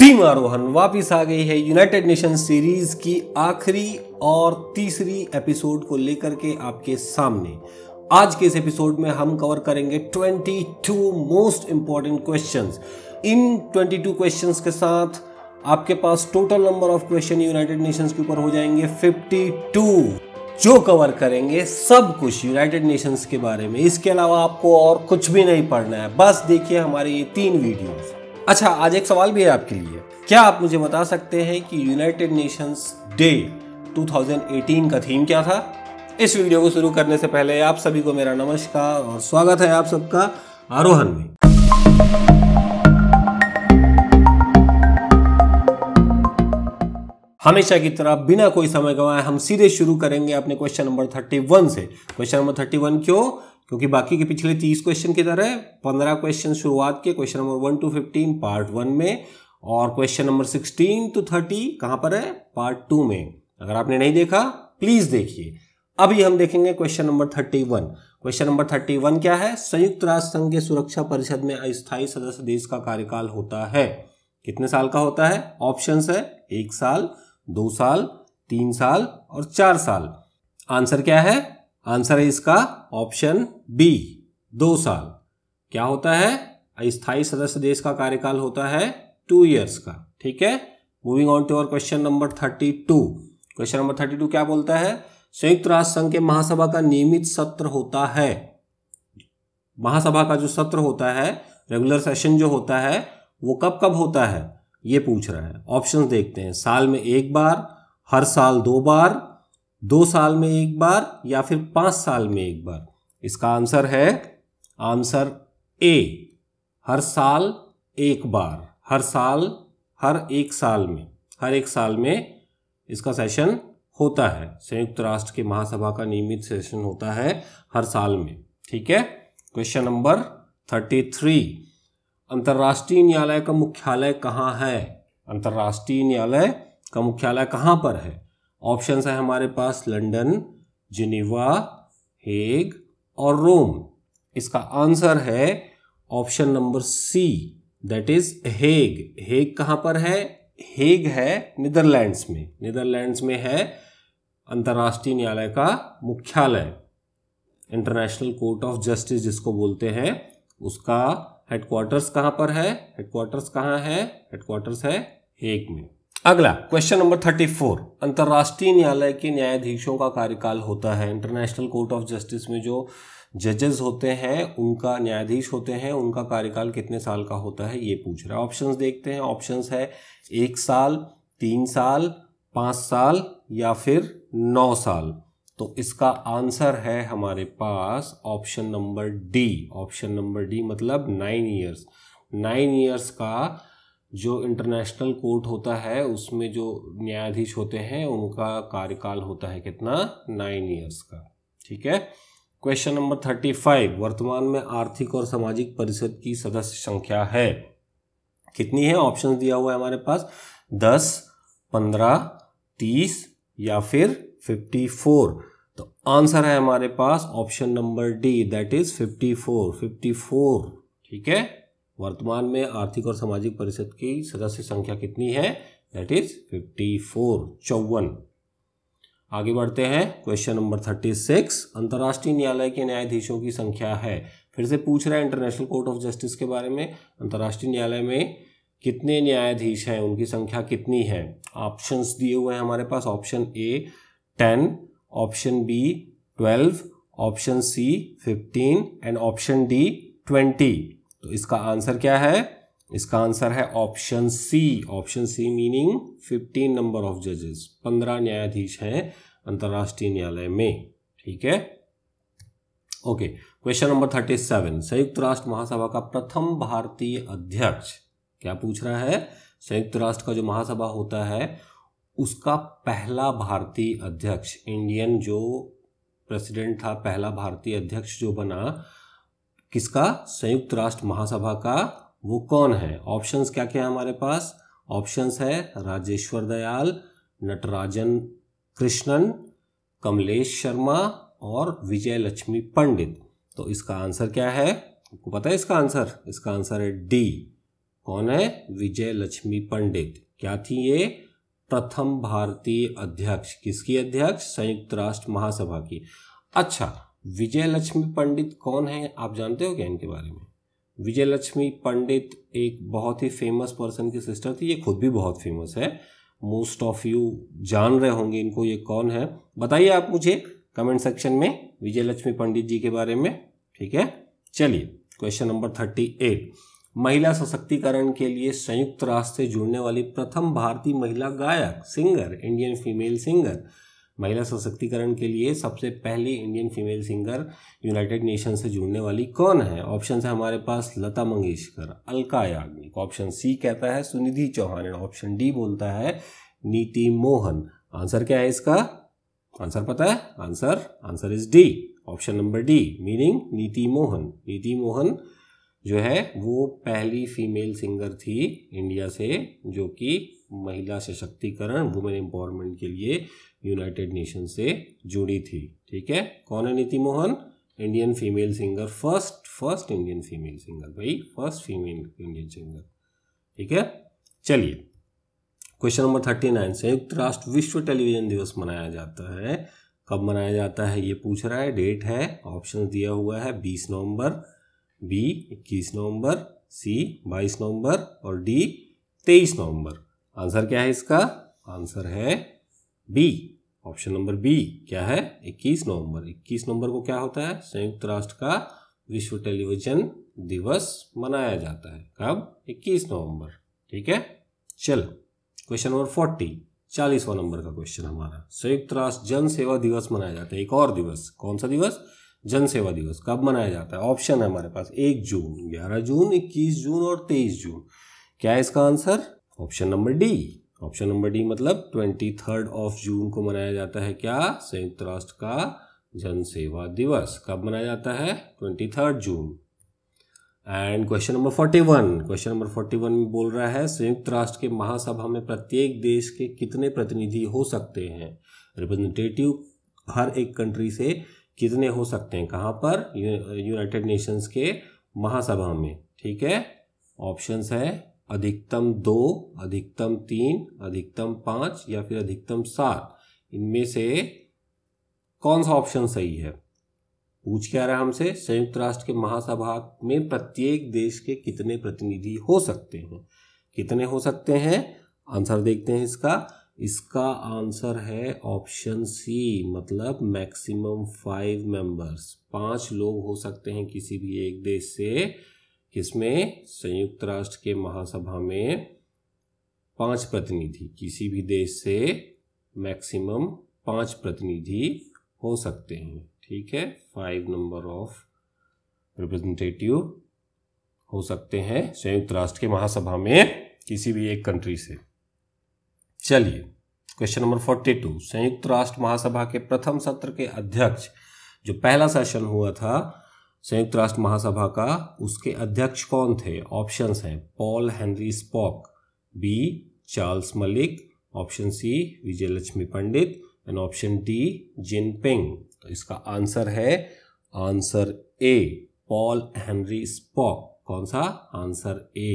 team आरोहन वापिस आ गई है यूनाइटेड नेशन सीरीज की आखिरी और तीसरी एपिसोड को लेकर के आपके सामने आज के इस एपिसोड में हम कवर करेंगे 22 मोस्ट इंपॉर्टेंट क्वेश्चंस इन 22 क्वेश्चंस के साथ आपके पास total number of question United Nations के ऊपर हो जाएंगे 52 जो कवर करेंगे सब कुछ यूनाइटेड नेशंस के बारे में इसके अलावा आपको और कुछ भी नहीं पढ़ना है बस देखिए हमारे ये तीन वीडियोज़ अच्छा आज एक सवाल भी है आपके लिए क्या आप मुझे बता सकते हैं कि यूनाइटेड नेशंस डे 2018 का थीम क्या था इस वीडियो को शुरू करने से पहले आप सभी को मेरा नमस्कार और स्वागत है आप सबका आरोहन में हमेशा की तरह बिना कोई समय गवाए हम सीधे शुरू करेंगे अपने क्वेश्चन नंबर 31 से क्वेश्चन नंबर 31 क्यों क्योंकि बाकी के पिछले तीस क्वेश्चन की तरह पंद्रह क्वेश्चन शुरुआत के question number one to fifteen part one में और question number sixteen to thirty कहां पर है पार्ट टू में अगर आपने नहीं देखा प्लीज देखिए अभी हम देखेंगे question number thirty one question number thirty one क्या है संयुक्त राष्ट्र संघ के सुरक्षा परिषद में अस्थायी सदस्य देश का कार्यकाल होता है कितने साल का होता है ऑप्शन है एक साल दो साल तीन साल और चार साल आंसर क्या है आंसर है इसका ऑप्शन बी दो साल क्या होता है अस्थायी सदस्य देश का कार्यकाल होता है टू ईयर्स का ठीक है मूविंग ऑन टू और question number thirty two question number thirty two क्या बोलता है संयुक्त राष्ट्र संघ के महासभा का नियमित सत्र होता है महासभा का जो सत्र होता है रेगुलर सेशन जो होता है वो कब कब होता है ये पूछ रहा है ऑप्शन देखते हैं साल में एक बार हर साल दो बार दो साल में एक बार या फिर पांच साल में एक बार इसका आंसर है आंसर ए हर साल एक बार हर साल हर एक साल में हर एक साल में इसका सेशन होता है संयुक्त राष्ट्र के महासभा का नियमित सेशन होता है हर साल में ठीक है क्वेश्चन नंबर थर्टी थ्री अंतर्राष्ट्रीय न्यायालय का मुख्यालय कहाँ है अंतर्राष्ट्रीय न्यायालय का मुख्यालय कहाँ पर है ऑप्शंस है हमारे पास लंदन जिनेवा हेग और रोम इसका आंसर है option number C that is Hague Hague कहाँ पर है हेग है नीदरलैंड्स में नीदरलैंड्स में है अंतर्राष्ट्रीय न्यायालय का मुख्यालय इंटरनेशनल कोर्ट ऑफ जस्टिस जिसको बोलते हैं उसका हेडक्वार्टर्स कहाँ पर है हेडक्वार्टर्स कहाँ है हेडक्वार्टर्स है हेग में अगला क्वेश्चन नंबर थर्टी फोर अंतर्राष्ट्रीय न्यायालय के न्यायाधीशों का कार्यकाल होता है इंटरनेशनल कोर्ट ऑफ जस्टिस में जो जजेस होते हैं उनका न्यायाधीश होते हैं उनका कार्यकाल कितने साल का होता है ये पूछ रहा है ऑप्शंस देखते हैं ऑप्शंस है एक साल तीन साल पाँच साल या फिर नौ साल तो इसका आंसर है हमारे पास option number D option number D मतलब नाइन ईयर्स नाइन ईयर्स का जो इंटरनेशनल कोर्ट होता है उसमें जो न्यायाधीश होते हैं उनका कार्यकाल होता है कितना नाइन ईयर्स का ठीक है क्वेश्चन नंबर थर्टी फाइव वर्तमान में आर्थिक और सामाजिक परिषद की सदस्य संख्या है कितनी है ऑप्शन दिया हुआ है हमारे पास दस पंद्रह तीस या फिर फिफ्टी फोर तो आंसर है हमारे पास option number D that is fifty four fifty four ठीक है वर्तमान में आर्थिक और सामाजिक परिषद की सदस्य संख्या कितनी है दैट इज फिफ्टी फोर चौवन आगे बढ़ते हैं क्वेश्चन नंबर थर्टी सिक्स अंतर्राष्ट्रीय न्यायालय के न्यायाधीशों की संख्या है फिर से पूछ रहा है इंटरनेशनल कोर्ट ऑफ जस्टिस के बारे में अंतर्राष्ट्रीय न्यायालय में कितने न्यायाधीश हैं उनकी संख्या कितनी है ऑप्शंस दिए हुए हैं हमारे पास option A ten option B twelve option C fifteen and option D twenty तो इसका आंसर क्या है इसका आंसर है option C option C meaning fifteen number of जजेस पंद्रह न्यायाधीश हैं अंतर्राष्ट्रीय न्यायालय में ठीक है okay question number thirty seven संयुक्त राष्ट्र महासभा का प्रथम भारतीय अध्यक्ष क्या पूछ रहा है संयुक्त राष्ट्र का जो महासभा होता है उसका पहला भारतीय अध्यक्ष इंडियन जो प्रेसिडेंट था पहला भारतीय अध्यक्ष जो बना किसका संयुक्त राष्ट्र महासभा का वो कौन है ऑप्शंस क्या क्या है हमारे पास ऑप्शंस है राजेश्वर दयाल नटराजन कृष्णन कमलेश शर्मा और विजय लक्ष्मी पंडित तो इसका आंसर क्या है आपको पता है इसका आंसर इसका आंसर है डी कौन है विजय लक्ष्मी पंडित क्या थी ये प्रथम भारतीय अध्यक्ष किसकी अध्यक्ष संयुक्त राष्ट्र महासभा की अच्छा विजय लक्ष्मी पंडित कौन है आप जानते हो क्या इनके बारे में विजय लक्ष्मी पंडित एक बहुत ही फेमस पर्सन की सिस्टर थी ये खुद भी बहुत फेमस है मोस्ट ऑफ यू जान रहे होंगे इनको ये कौन है बताइए आप मुझे कमेंट सेक्शन में विजय लक्ष्मी पंडित जी के बारे में ठीक है चलिए क्वेश्चन नंबर थर्टी एट महिला सशक्तिकरण के लिए संयुक्त राष्ट्र से जुड़ने वाली प्रथम भारतीय महिला गायक सिंगर इंडियन फीमेल सिंगर महिला सशक्तिकरण के लिए सबसे पहली Indian female singer United Nation से जुड़ने वाली कौन है ऑप्शन है हमारे पास लता मंगेशकर अलका याग्निक ऑप्शन सी कहता है Sunidhi Chauhan and option D बोलता है नीति मोहन आंसर क्या है इसका आंसर पता है answer answer is D option number D meaning Neeti Mohan नीति मोहन जो है वो पहली फीमेल सिंगर थी इंडिया से जो कि महिला सशक्तिकरण वुमेन एम्पावरमेंट के लिए यूनाइटेड नेशन से जुड़ी थी ठीक है कौन है Neeti Mohan Indian female singer first first Indian female singer भाई फर्स्ट फीमेल इंडियन सिंगर ठीक है चलिए क्वेश्चन नंबर थर्टी नाइन संयुक्त राष्ट्र विश्व टेलीविजन दिवस मनाया जाता है कब मनाया जाता है ये पूछ रहा है डेट है ऑप्शन दिया हुआ है बीस नवंबर बी इक्कीस नवंबर सी बाईस नवंबर और डी तेईस नवंबर आंसर क्या है इसका आंसर है बी ऑप्शन नंबर बी क्या है 21 नवंबर 21 नवंबर को क्या होता है संयुक्त राष्ट्र का विश्व टेलीविजन दिवस मनाया जाता है कब 21 नवंबर ठीक है चल क्वेश्चन नंबर 40 चालीसवा नंबर का क्वेश्चन हमारा संयुक्त राष्ट्र जन सेवा दिवस मनाया जाता है एक और दिवस कौन सा दिवस जन सेवा दिवस कब मनाया जाता है ऑप्शन है हमारे पास एक जून ग्यारह जून इक्कीस जून और तेईस जून क्या है इसका answer option number D option number D मतलब ट्वेंटी थर्ड ऑफ जून को मनाया जाता है क्या संयुक्त राष्ट्र का जन सेवा दिवस कब मनाया जाता है twenty third June and question number forty one question number forty one में बोल रहा है संयुक्त राष्ट्र के महासभा में प्रत्येक देश के कितने प्रतिनिधि हो सकते हैं रिप्रेजेंटेटिव हर एक कंट्री से कितने हो सकते हैं कहाँ पर यूनाइटेड नेशंस के महासभा में ठीक है ऑप्शंस है अधिकतम दो अधिकतम तीन अधिकतम पाँच या फिर अधिकतम सात इनमें से कौन सा ऑप्शन सही है पूछ क्या रहा है हमसे संयुक्त राष्ट्र के महासभा में प्रत्येक देश के कितने प्रतिनिधि हो सकते हैं कितने हो सकते हैं आंसर देखते हैं इसका इसका आंसर है ऑप्शन सी मतलब मैक्सिमम फाइव मेंबर्स पांच लोग हो सकते हैं किसी भी एक देश से किसमें संयुक्त राष्ट्र के महासभा में पांच प्रतिनिधि किसी भी देश से मैक्सिमम पांच प्रतिनिधि हो सकते हैं ठीक है फाइव नंबर ऑफ रिप्रेजेंटेटिव हो सकते हैं संयुक्त राष्ट्र के महासभा में किसी भी एक कंट्री से चलिए क्वेश्चन नंबर फोर्टी टू संयुक्त राष्ट्र महासभा के प्रथम सत्र के अध्यक्ष जो पहला सेशन हुआ था संयुक्त राष्ट्र महासभा का उसके अध्यक्ष कौन थे ऑप्शंस हैं Paul Henri Spaak B Charles Malik option C Vijayalakshmi Pandit and option D Jinping तो इसका आंसर है answer A Paul Henri Spaak कौन सा answer A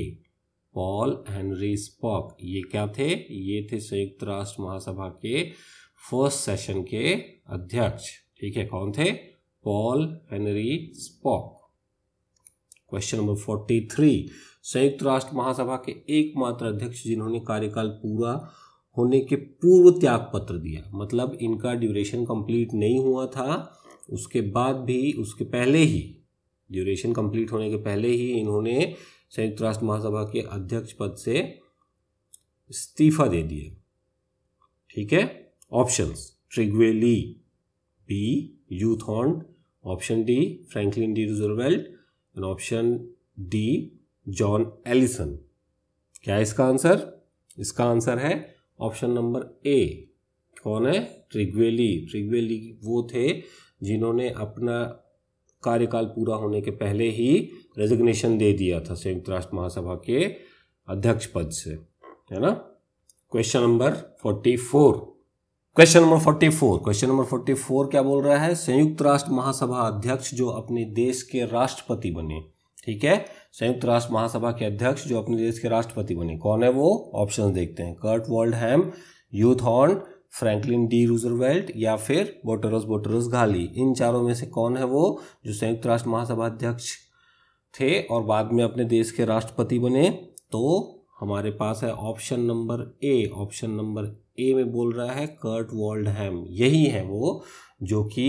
Paul Henri Spaak ये क्या थे ये थे संयुक्त राष्ट्र महासभा के फर्स्ट सेशन के अध्यक्ष ठीक है कौन थे Paul Henri Spaak question number forty three संयुक्त राष्ट्र महासभा के एकमात्र अध्यक्ष जिन्होंने कार्यकाल पूरा होने के पूर्व त्याग पत्र दिया मतलब इनका ड्यूरेशन कंप्लीट नहीं हुआ था उसके बाद भी उसके पहले ही ड्यूरेशन कंप्लीट होने के पहले ही इन्होंने संयुक्त राष्ट्र महासभा के अध्यक्ष पद से इस्तीफा दे दिया ठीक है options Trygve Lie B U Thant option D Franklin D Roosevelt and option D John Ellison क्या है इसका आंसर इसका आंसर है ऑप्शन नंबर ए कौन है ट्रिग्वेली ट्रिग्वेली वो थे जिन्होंने अपना कार्यकाल पूरा होने के पहले ही रेजिग्नेशन दे दिया था संयुक्त राष्ट्र महासभा के अध्यक्ष पद से है ना question number forty four question number forty four question number forty four क्या बोल रहा है संयुक्त राष्ट्र महासभा अध्यक्ष जो अपने देश के राष्ट्रपति बने ठीक है संयुक्त राष्ट्र महासभा के अध्यक्ष जो अपने देश के राष्ट्रपति बने कौन है वो ऑप्शन देखते हैं कर्ट वर्ल्ड हैम यूथ हॉर्न फ्रैंकलिन डी रूजरवेल्ट या फिर बोटरस बोटरस घाली इन चारों में से कौन है वो जो संयुक्त राष्ट्र महासभा अध्यक्ष थे और बाद में अपने देश के राष्ट्रपति बने तो हमारे पास है option number A option number A में बोल रहा है कर्ट वर्ल्ड हैम यही है वो जो कि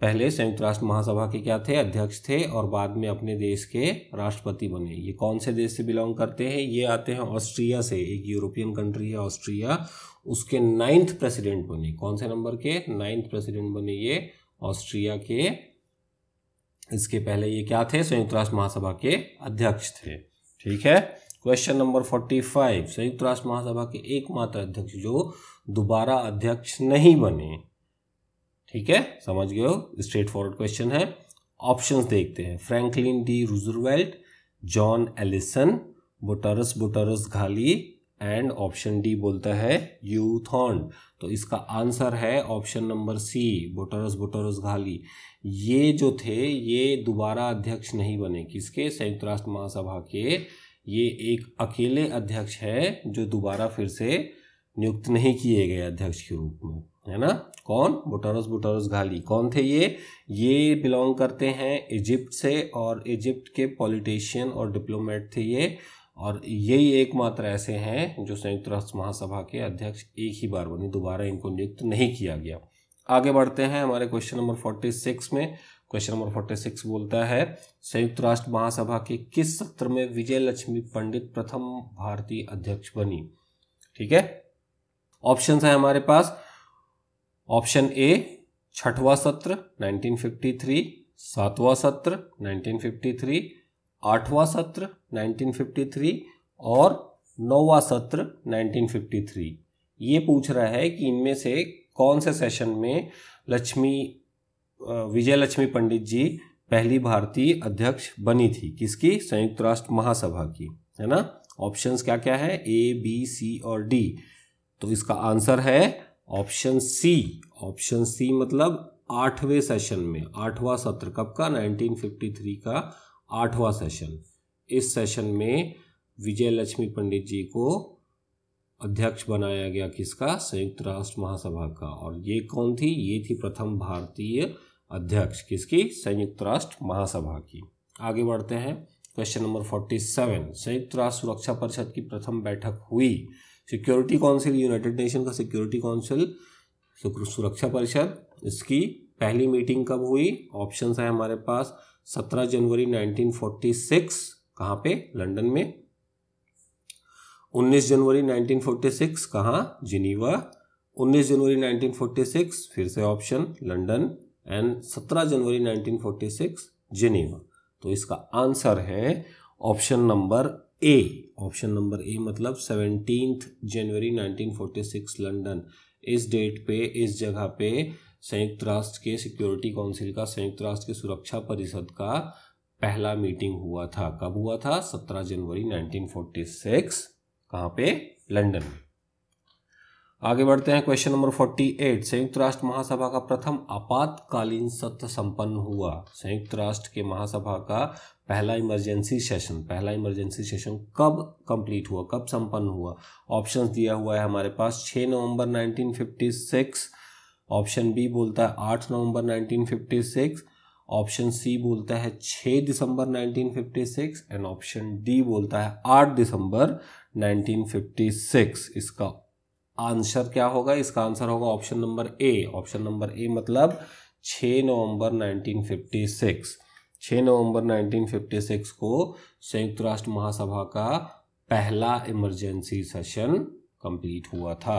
पहले संयुक्त राष्ट्र महासभा के क्या थे अध्यक्ष थे और बाद में अपने देश के राष्ट्रपति बने ये कौन से देश से बिलोंग करते हैं ये आते हैं ऑस्ट्रिया से एक यूरोपियन कंट्री है ऑस्ट्रिया उसके नाइन्थ प्रेसिडेंट बने कौन से नंबर के नाइन्थ प्रेसिडेंट बने ये ऑस्ट्रिया के इसके पहले ये क्या थे संयुक्त राष्ट्र महासभा के अध्यक्ष थे ठीक है क्वेश्चन नंबर फोर्टी फाइव संयुक्त राष्ट्र महासभा के एकमात्र अध्यक्ष जो दोबारा अध्यक्ष नहीं बने ठीक है समझ गए हो स्ट्रेट फॉरवर्ड क्वेश्चन है ऑप्शंस देखते हैं Franklin D Roosevelt John Ellison Boutros Boutros Ghali and option D बोलता है यू थॉन्ड तो इसका आंसर है ऑप्शन नंबर सी बोटारस बोटारस घाली ये जो थे ये दोबारा अध्यक्ष नहीं बने किसके संयुक्त राष्ट्र महासभा के ये एक अकेले अध्यक्ष है जो दोबारा फिर से नियुक्त नहीं किए गए अध्यक्ष के रूप में है ना कौन बुटारस बुटारस घाली कौन थे ये ये बिलोंग करते हैं इजिप्ट से और इजिप्ट के पॉलिटिशियन और डिप्लोमेट थे ये और यही एकमात्र ऐसे हैं जो संयुक्त राष्ट्र महासभा के अध्यक्ष एक ही बार बने दोबारा इनको नियुक्त नहीं किया गया आगे बढ़ते हैं हमारे क्वेश्चन नंबर फोर्टी सिक्स में क्वेश्चन नंबर फोर्टी सिक्स बोलता है संयुक्त राष्ट्र महासभा के किस सत्र में विजय लक्ष्मी पंडित प्रथम भारतीय अध्यक्ष बनी ठीक है ऑप्शन है हमारे पास ऑप्शन ए छठवा सत्र 1953 सातवां सत्र 1953 आठवां सत्र 1953 और नौवां सत्र 1953 ये पूछ रहा है कि इनमें से कौन से सेशन में लक्ष्मी विजयलक्ष्मी पंडित जी पहली भारतीय अध्यक्ष बनी थी किसकी संयुक्त राष्ट्र महासभा की है ना ऑप्शंस क्या क्या है ए बी सी और डी तो इसका आंसर है ऑप्शन सी ऑप्शन सी मतलब आठवें सेशन में आठवां सत्र कब का 1953 का आठवां सेशन इस सेशन में विजय लक्ष्मी पंडित जी को अध्यक्ष बनाया गया किसका संयुक्त राष्ट्र महासभा का और ये कौन थी ये थी प्रथम भारतीय अध्यक्ष किसकी संयुक्त राष्ट्र महासभा की आगे बढ़ते हैं क्वेश्चन नंबर फोर्टी सेवन संयुक्त राष्ट्र सुरक्षा परिषद की प्रथम बैठक हुई सिक्योरिटी काउंसिल यूनाइटेड नेशन का सिक्योरिटी काउंसिल सुरक्षा परिषद इसकी पहली मीटिंग कब हुई ऑप्शन है हमारे पास सत्रह जनवरी नाइनटीन फोर्टी सिक्स कहाँ पे लंदन में उन्नीस जनवरी नाइनटीन फोर्टी सिक्स कहाँ जिनीवा उन्नीस जनवरी नाइनटीन फोर्टी सिक्स फिर से ऑप्शन लंदन एंड 17 जनवरी 1946 जिनेवा तो इसका आंसर है option number A option number A मतलब सेवनटीन जनवरी 1946 लंदन इस डेट पे इस जगह पे संयुक्त राष्ट्र के सिक्योरिटी काउंसिल का संयुक्त राष्ट्र के सुरक्षा परिषद का पहला मीटिंग हुआ था कब हुआ था 17 जनवरी 1946 कहाँ पे लंदन में आगे बढ़ते हैं क्वेश्चन नंबर 48 संयुक्त राष्ट्र महासभा का प्रथम आपातकालीन सत्र संपन्न हुआ संयुक्त राष्ट्र के महासभा का पहला इमरजेंसी सेशन पहला इमरजेंसी सेशन कब कंप्लीट हुआ कब संपन्न हुआ ऑप्शन दिया हुआ है हमारे पास 6 नवंबर 1956 ऑप्शन बी बोलता है 8 नवंबर 1956 ऑप्शन सी बोलता है 6 दिसंबर 1956 एंड ऑप्शन डी बोलता है 8 दिसंबर 1956 इसका आंसर क्या होगा इसका आंसर होगा option number A option number A मतलब 6 नवंबर 1956 6 नवंबर 1956 को संयुक्त राष्ट्र महासभा का पहला इमरजेंसी सेशन कंप्लीट हुआ था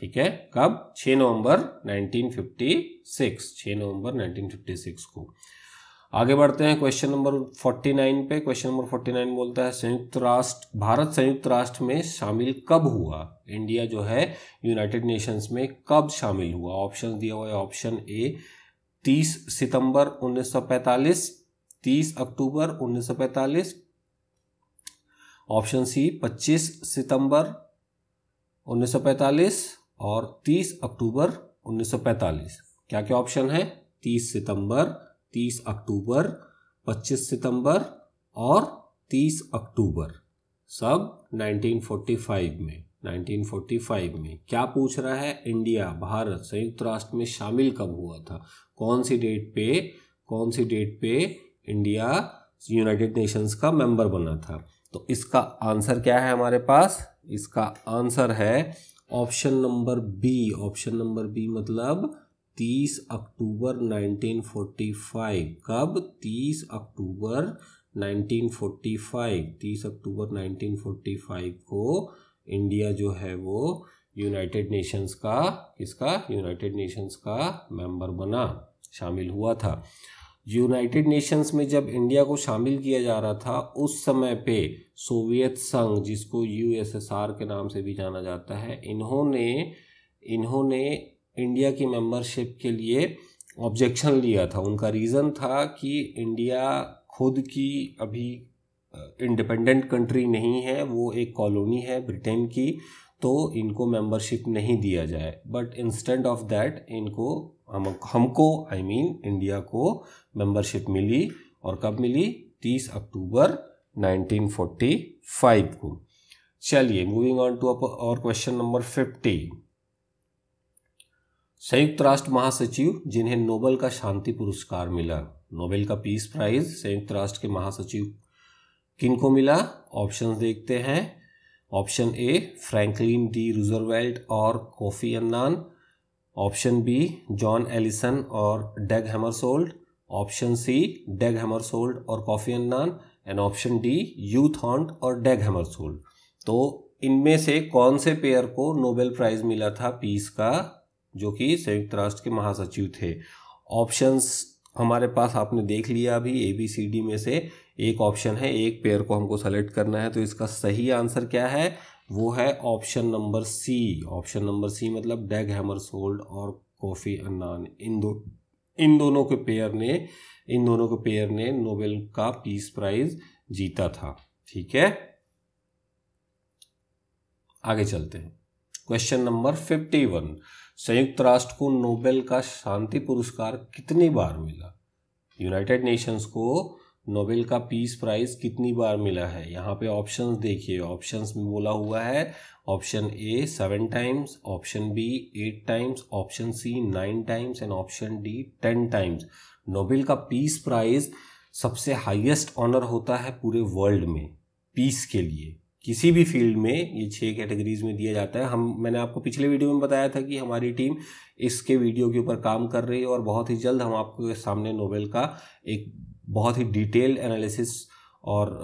ठीक है कब 6 नवंबर 1956 6 नवंबर 1956 को आगे बढ़ते हैं क्वेश्चन नंबर फोर्टी नाइन पे क्वेश्चन नंबर फोर्टी नाइन बोलता है संयुक्त राष्ट्र भारत संयुक्त राष्ट्र में शामिल कब हुआ इंडिया जो है यूनाइटेड नेशंस में कब शामिल हुआ ऑप्शन दिया हुआ है ऑप्शन ए तीस सितंबर 1945 तीस अक्टूबर 1945 ऑप्शन सी पच्चीस सितंबर 1945 और तीस अक्टूबर 1945 क्या क्या ऑप्शन है तीस सितंबर 30 अक्टूबर 25 सितंबर और 30 अक्टूबर सब 1945 में 1945 में क्या पूछ रहा है इंडिया भारत संयुक्त राष्ट्र में शामिल कब हुआ था कौन सी डेट पे कौन सी डेट पे इंडिया यूनाइटेड नेशंस का मेंबर बना था तो इसका आंसर क्या है हमारे पास इसका आंसर है option number B option number B मतलब 30 अक्टूबर 1945 कब 30 अक्टूबर 1945 30 अक्टूबर 1945 को इंडिया जो है वो यूनाइटेड नेशंस का किसका यूनाइटेड नेशंस का मेंबर बना शामिल हुआ था यूनाइटेड नेशंस में जब इंडिया को शामिल किया जा रहा था उस समय पे सोवियत संघ जिसको यूएसएसआर के नाम से भी जाना जाता है इन्होंने इन्होंने इंडिया की मेंबरशिप के लिए ऑब्जेक्शन लिया था उनका रीज़न था कि इंडिया खुद की अभी इंडिपेंडेंट कंट्री नहीं है वो एक कॉलोनी है ब्रिटेन की तो इनको मेंबरशिप नहीं दिया जाए बट इंस्टेंट ऑफ दैट इनको हम हमको I I mean mean, India को मेंबरशिप मिली और कब मिली 30 अक्टूबर 1945 को चलिए मूविंग ऑन टू और क्वेश्चन नंबर फिफ्टी संयुक्त राष्ट्र महासचिव जिन्हें नोबेल का शांति पुरस्कार मिला नोबेल का पीस प्राइज संयुक्त राष्ट्र के महासचिव किन को मिला ऑप्शन देखते हैं option A Franklin D Roosevelt और Kofi Annan option B John Ellison और Dag Hammarskjold option C Dag Hammarskjold और Kofi Annan and option D U Thant और डेग हेमरसोल्ड तो इनमें से कौन से पेयर को नोबेल प्राइज़ मिला था पीस का जो कि संयुक्त राष्ट्र के महासचिव थे ऑप्शंस हमारे पास आपने देख लिया अभी ए बी सी डी में से एक ऑप्शन है एक पेयर को हमको सेलेक्ट करना है तो इसका सही आंसर क्या है वो है option number C option number C मतलब डेग हैमर सोल्ड और कॉफ़ी अन्नान इन दो इन दोनों के पेयर ने इन दोनों के पेयर ने नोबेल का पीस प्राइज जीता था ठीक है आगे चलते हैं क्वेश्चन नंबर फिफ्टी वन संयुक्त राष्ट्र को नोबेल का शांति पुरस्कार कितनी बार मिला यूनाइटेड नेशंस को नोबेल का पीस प्राइज कितनी बार मिला है यहाँ पे ऑप्शंस देखिए ऑप्शंस में बोला हुआ है option A seven times option B eight times option C nine times and option D ten times Nobel का पीस प्राइज सबसे हाईएस्ट ऑनर होता है पूरे वर्ल्ड में पीस के लिए किसी भी फील्ड में ये छः कैटेगरीज में दिया जाता है हम मैंने आपको पिछले वीडियो में बताया था कि हमारी टीम इसके वीडियो के ऊपर काम कर रही है और बहुत ही जल्द हम आपके सामने नोबेल का एक बहुत ही डिटेल एनालिसिस और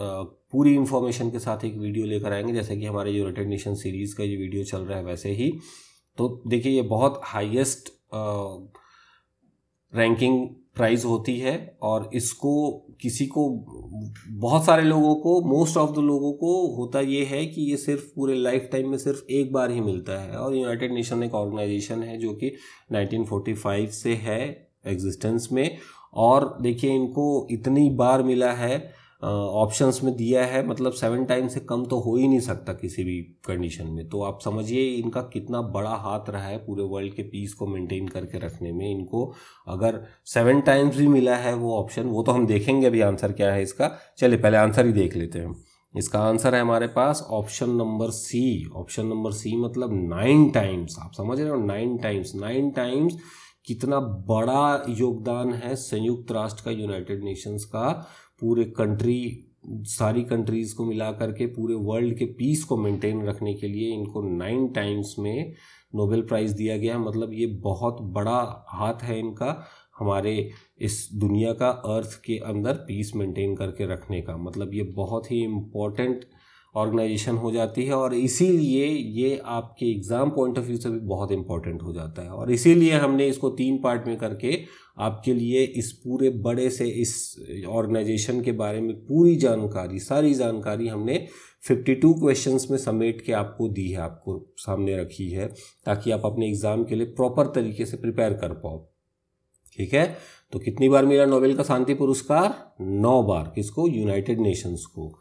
पूरी इन्फॉर्मेशन के साथ एक वीडियो लेकर आएंगे जैसे कि हमारे यूनाइटेड नेशन सीरीज़ का ये वीडियो चल रहा है वैसे ही तो देखिए ये बहुत हाईएस्ट रैंकिंग प्राइज़ होती है और इसको किसी को बहुत सारे लोगों को मोस्ट ऑफ द लोगों को होता ये है कि ये सिर्फ पूरे लाइफ टाइम में सिर्फ एक बार ही मिलता है और यूनाइटेड नेशन एक ऑर्गेनाइजेशन है जो कि 1945 से है एग्जिस्टेंस में और देखिए इनको इतनी बार मिला है ऑप्शंस में दिया है मतलब सेवन टाइम से कम तो हो ही नहीं सकता किसी भी कंडीशन में तो आप समझिए इनका कितना बड़ा हाथ रहा है पूरे वर्ल्ड के पीस को मेंटेन करके रखने में इनको अगर सेवन टाइम्स भी मिला है वो ऑप्शन वो तो हम देखेंगे अभी आंसर क्या है इसका चलिए पहले आंसर ही देख लेते हैं इसका आंसर है हमारे पास option number C option number C मतलब नाइन टाइम्स आप समझ रहे हो नाइन टाइम्स नाइन टाइम्स कितना बड़ा योगदान है संयुक्त राष्ट्र का यूनाइटेड नेशंस का पूरे कंट्री सारी कंट्रीज़ को मिला करके पूरे वर्ल्ड के पीस को मेंटेन रखने के लिए इनको नाइन टाइम्स में नोबेल प्राइज़ दिया गया मतलब ये बहुत बड़ा हाथ है इनका हमारे इस दुनिया का अर्थ के अंदर पीस मेंटेन करके रखने का मतलब ये बहुत ही इम्पोर्टेंट ऑर्गेनाइजेशन हो जाती है और इसीलिए ये आपके एग्ज़ाम पॉइंट ऑफ व्यू से भी बहुत इंपॉर्टेंट हो जाता है और इसीलिए हमने इसको तीन पार्ट में करके आपके लिए इस पूरे बड़े से इस ऑर्गेनाइजेशन के बारे में पूरी जानकारी सारी जानकारी हमने 52 क्वेश्चंस में समेट के आपको दी है आपको सामने रखी है ताकि आप अपने एग्ज़ाम के लिए प्रॉपर तरीके से प्रिपेयर कर पाओ ठीक है तो कितनी बार मिला नोबेल का शांति पुरस्कार नौ बार किसको यूनाइटेड नेशंस को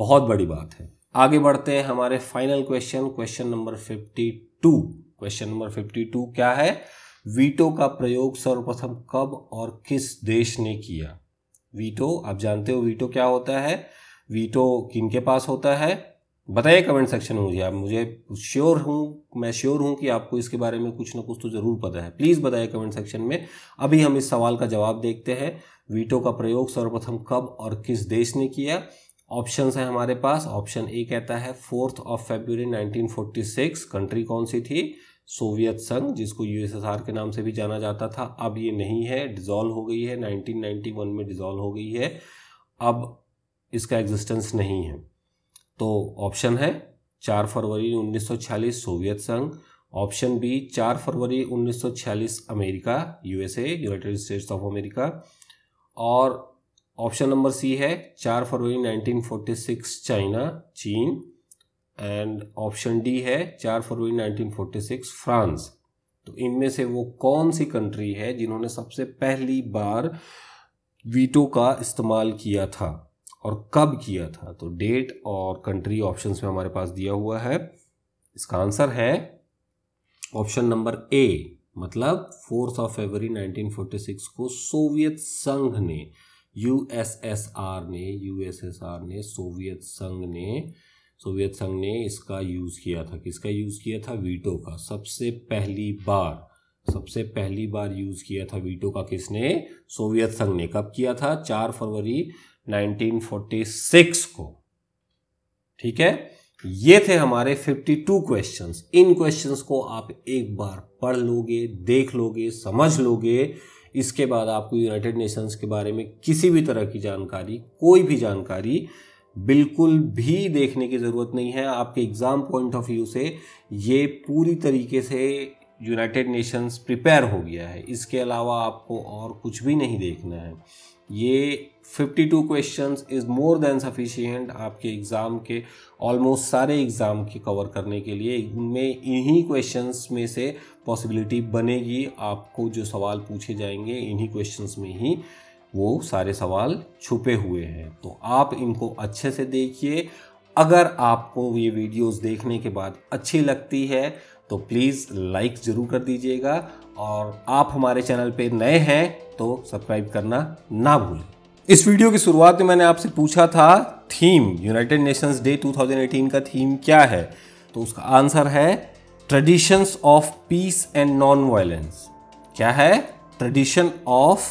बहुत बड़ी बात है आगे बढ़ते हैं हमारे final question question number fifty two question number fifty two क्या है वीटो का प्रयोग सर्वप्रथम कब और किस देश ने किया वीटो आप जानते हो वीटो क्या होता है वीटो किन के पास होता है बताइए कमेंट सेक्शन में मुझे आप मुझे श्योर हूँ मैं श्योर हूँ कि आपको इसके बारे में कुछ ना कुछ तो ज़रूर पता है प्लीज़ बताइए कमेंट सेक्शन में अभी हम इस सवाल का जवाब देखते हैं वीटो का प्रयोग सर्वप्रथम कब और किस देश ने किया ऑप्शंस हैं हमारे पास ऑप्शन ए कहता है फोर्थ ऑफ फेब्रुवरी 1946 कंट्री कौन सी थी सोवियत संघ जिसको यूएसएसआर के नाम से भी जाना जाता था अब ये नहीं है डिज़ोल्व हो गई है 1991 में डिज़ोल्व हो गई है अब इसका एग्जिस्टेंस नहीं है तो ऑप्शन है चार फरवरी 1946 सोवियत संघ ऑप्शन बी चार फरवरी 1946 America USA United States of America और ऑप्शन नंबर सी है चार फरवरी 1946 चाइना चीन एंड ऑप्शन डी है चार फरवरी 1946 फ्रांस तो इनमें से वो कौन सी कंट्री है जिन्होंने सबसे पहली बार वीटो का इस्तेमाल किया था और कब किया था तो डेट और कंट्री ऑप्शंस में हमारे पास दिया हुआ है इसका आंसर है ऑप्शन नंबर ए मतलब फोर्थ ऑफ फरवरी 1946 को सोवियत संघ ने यूएसएसआर ने यूएसएसआर ने सोवियत संघ ने सोवियत संघ ने इसका यूज़ किया था किसका यूज़ किया था वीटो का सबसे पहली बार सबसे पहली बार यूज़ किया था वीटो का किसने सोवियत संघ ने कब किया था चार फरवरी 1946 को ठीक है ये थे हमारे 52 क्वेश्चंस इन क्वेश्चंस को आप एक बार पढ़ लोगे देख लोगे समझ लोगे इसके बाद आपको यूनाइटेड नेशंस के बारे में किसी भी तरह की जानकारी कोई भी जानकारी बिल्कुल भी देखने की ज़रूरत नहीं है आपके एग्ज़ाम पॉइंट ऑफ व्यू से ये पूरी तरीके से यूनाइटेड नेशंस प्रिपेयर हो गया है इसके अलावा आपको और कुछ भी नहीं देखना है ये 52 questions is more than sufficient आपके एग्ज़ाम के ऑलमोस्ट सारे एग्ज़ाम के कवर करने के लिए इनमें इन्हीं क्वेश्चंस में से पॉसिबिलिटी बनेगी आपको जो सवाल पूछे जाएंगे इन्हीं क्वेश्चंस में ही वो सारे सवाल छुपे हुए हैं तो आप इनको अच्छे से देखिए अगर आपको ये वीडियोस देखने के बाद अच्छी लगती है तो प्लीज़ लाइक ज़रूर कर दीजिएगा और आप हमारे चैनल पे नए हैं तो सब्सक्राइब करना ना भूलें इस वीडियो की शुरुआत में मैंने आपसे पूछा था थीम यूनाइटेड नेशंस डे 2018 का थीम क्या है तो उसका आंसर है traditions of peace and non violence क्या है tradition of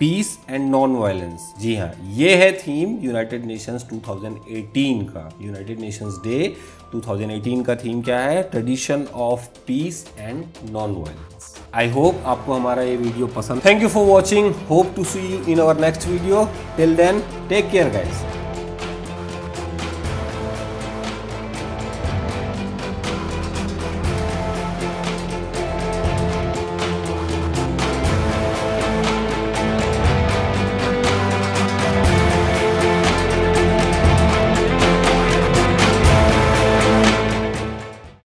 peace and non violence जी हाँ ये है थीम यूनाइटेड नेशंस 2018 का यूनाइटेड नेशंस डे 2018 का थीम क्या है tradition of peace and non violence I hope आपको हमारा ये वीडियो पसंद thank you for watching hope to see you in our next video till then take care guys